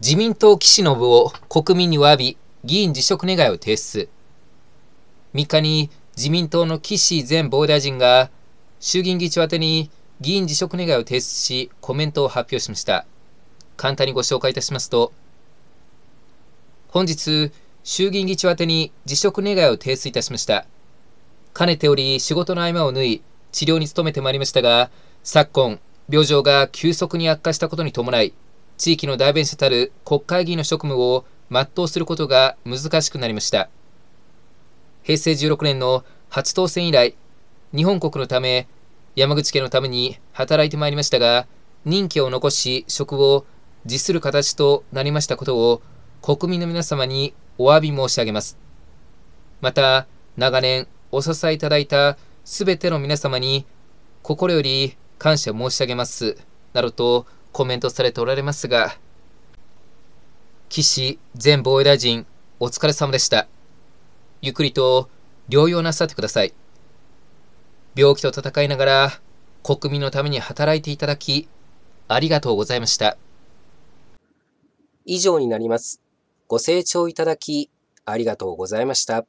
自民党岸信を国民に詫び、議員辞職願を提出。3日に自民党の岸前防衛大臣が衆議院議長宛に議員辞職願を提出し、コメントを発表しました。簡単にご紹介いたしますと、本日、衆議院議長宛に辞職願を提出いたしました。かねており仕事の合間を縫い、治療に努めてまいりましたが、昨今、病状が急速に悪化したことに伴い、地域の代弁者たる国会議員の職務を全うすることが難しくなりました。平成16年の初当選以来、日本国のため、山口県のために働いてまいりましたが、任期を残し職を辞する形となりましたことを国民の皆様にお詫び申し上げます。また、長年お支えいただいたすべての皆様に心より感謝申し上げます。などとコメントされておられますが、岸前防衛大臣、お疲れ様でした。ゆっくりと療養なさってください。病気と闘いながら、国民のために働いていただき、ありがとうございました。以上になります。ご清聴いただき、ありがとうございました。